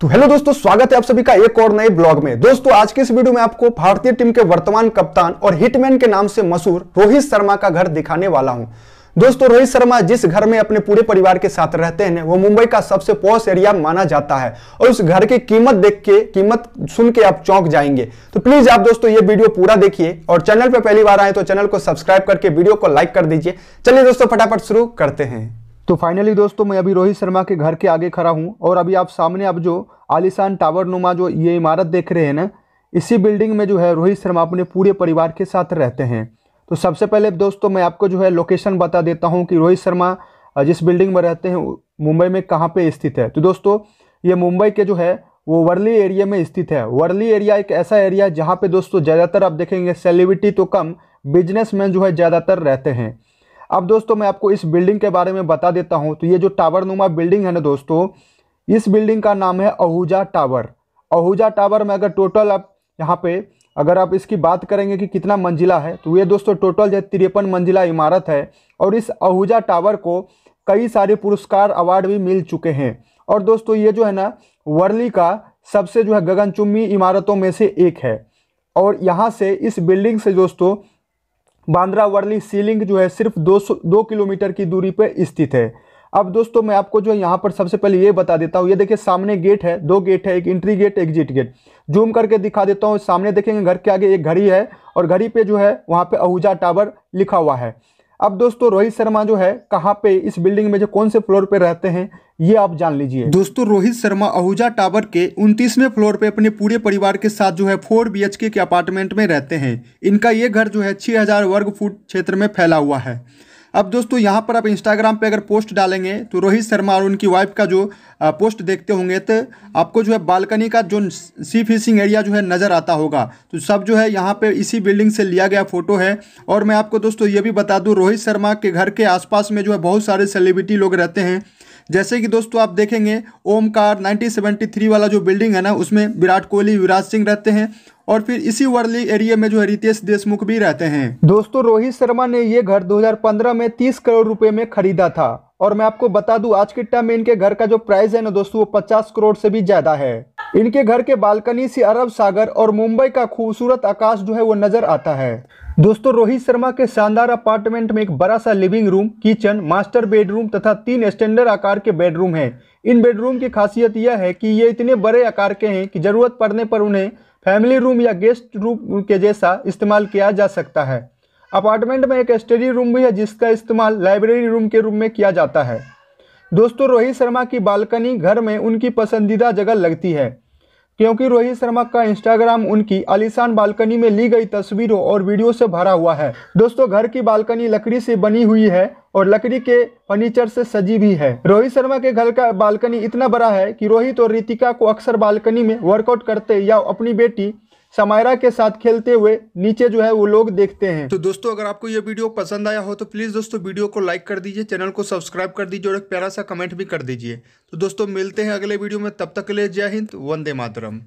तो हेलो दोस्तों स्वागत है आप सभी का एक और नए ब्लॉग में दोस्तों आज के इस वीडियो में आपको भारतीय टीम के वर्तमान कप्तान और हिटमैन के नाम से मशहूर रोहित शर्मा का घर दिखाने वाला हूं दोस्तों रोहित शर्मा जिस घर में अपने पूरे परिवार के साथ रहते हैं वो मुंबई का सबसे पॉश एरिया माना जाता है और उस घर की कीमत देख के कीमत सुन के आप चौंक जाएंगे तो प्लीज आप दोस्तों ये वीडियो पूरा देखिए और चैनल पर पहली बार आए तो चैनल को सब्सक्राइब करके वीडियो को लाइक कर दीजिए चलिए दोस्तों फटाफट शुरू करते हैं तो फाइनली दोस्तों मैं अभी रोहित शर्मा के घर के आगे खड़ा हूँ और अभी आप सामने आप जो आलिशान टावर नुमा जो ये इमारत देख रहे हैं ना इसी बिल्डिंग में जो है रोहित शर्मा अपने पूरे परिवार के साथ रहते हैं तो सबसे पहले दोस्तों मैं आपको जो है लोकेशन बता देता हूँ कि रोहित शर्मा जिस बिल्डिंग में रहते हैं मुंबई में कहाँ पर स्थित है तो दोस्तों ये मुंबई के जो है वो वर्ली एरिया में स्थित है वर्ली एरिया एक ऐसा एरिया जहाँ पर दोस्तों ज़्यादातर आप देखेंगे सेलिब्रिटी तो कम बिजनेस जो है ज़्यादातर रहते हैं अब दोस्तों मैं आपको इस बिल्डिंग के बारे में बता देता हूँ तो ये जो टावर नुमा बिल्डिंग है ना दोस्तों इस बिल्डिंग का नाम है अहूजा टावर अहूजा टावर में अगर टोटल आप यहाँ पे अगर आप इसकी बात करेंगे कि कितना मंजिला है तो ये दोस्तों टोटल जो तिरपन मंजिला इमारत है और इस अहूजा टावर को कई सारे पुरस्कार अवार्ड भी मिल चुके हैं और दोस्तों ये जो है ना वर्ली का सबसे जो है गगनचुम्बी इमारतों में से एक है और यहाँ से इस बिल्डिंग से दोस्तों बांद्रा वर्ली सीलिंग जो है सिर्फ दो दो किलोमीटर की दूरी पर स्थित है अब दोस्तों मैं आपको जो है यहाँ पर सबसे पहले ये बता देता हूँ ये देखिए सामने गेट है दो गेट है एक entry gate exit gate zoom करके दिखा देता हूँ सामने देखेंगे घर के आगे एक घड़ी है और घड़ी पे जो है वहाँ पे अहूजा टावर लिखा हुआ है अब दोस्तों रोहित शर्मा जो है कहाँ पे इस बिल्डिंग में जो कौन से फ्लोर पे रहते हैं ये आप जान लीजिए दोस्तों रोहित शर्मा आहूजा टावर के उनतीसवें फ्लोर पे अपने पूरे परिवार के साथ जो है फोर बी के अपार्टमेंट में रहते हैं इनका ये घर जो है छः वर्ग फुट क्षेत्र में फैला हुआ है अब दोस्तों यहाँ पर आप इंस्टाग्राम पे अगर पोस्ट डालेंगे तो रोहित शर्मा और उनकी वाइफ का जो पोस्ट देखते होंगे तो आपको जो है बालकनी का जो सी फिशिंग एरिया जो है नज़र आता होगा तो सब जो है यहाँ पे इसी बिल्डिंग से लिया गया फ़ोटो है और मैं आपको दोस्तों ये भी बता दूँ रोहित शर्मा के घर के आसपास में जो है बहुत सारे सेलिब्रिटी लोग रहते हैं जैसे कि दोस्तों आप देखेंगे ओमकार 1973 वाला जो बिल्डिंग है ना उसमें विराट कोहली युवराज सिंह रहते हैं और फिर इसी वर्ली एरिया में जो है रितेश देशमुख भी रहते हैं दोस्तों रोहित शर्मा ने ये घर 2015 में 30 करोड़ रुपए में खरीदा था और मैं आपको बता दूं आज के टाइम में इनके घर का जो प्राइस है ना दोस्तों वो 50 करोड़ से भी ज्यादा है इनके घर के बालकनी से अरब सागर और मुंबई का खूबसूरत आकाश जो है वो नज़र आता है दोस्तों रोहित शर्मा के शानदार अपार्टमेंट में एक बड़ा सा living room kitchen master bedroom तथा तीन स्टैंडर्ड आकार के बेडरूम हैं इन बेडरूम की खासियत यह है कि ये इतने बड़े आकार के हैं कि ज़रूरत पड़ने पर उन्हें फैमिली रूम या गेस्ट रूम के जैसा इस्तेमाल किया जा सकता है अपार्टमेंट में एक स्टडी रूम भी है जिसका इस्तेमाल लाइब्रेरी रूम के रूम में किया जाता है दोस्तों रोहित शर्मा की बालकनी घर में उनकी पसंदीदा जगह लगती है क्योंकि रोहित शर्मा का इंस्टाग्राम उनकी आलिशान बालकनी में ली गई तस्वीरों और वीडियो से भरा हुआ है दोस्तों घर की बालकनी लकड़ी से बनी हुई है और लकड़ी के फर्नीचर से सजी भी है रोहित शर्मा के घर का बालकनी इतना बड़ा है कि रोहित और रितिका को अक्सर बालकनी में वर्कआउट करते या अपनी बेटी समायरा के साथ खेलते हुए नीचे जो है वो लोग देखते हैं तो दोस्तों अगर आपको ये वीडियो पसंद आया हो तो प्लीज़ दोस्तों वीडियो को लाइक कर दीजिए चैनल को सब्सक्राइब कर दीजिए और एक प्यारा सा कमेंट भी कर दीजिए तो दोस्तों मिलते हैं अगले वीडियो में तब तक के लिए जय हिंद वंदे मातरम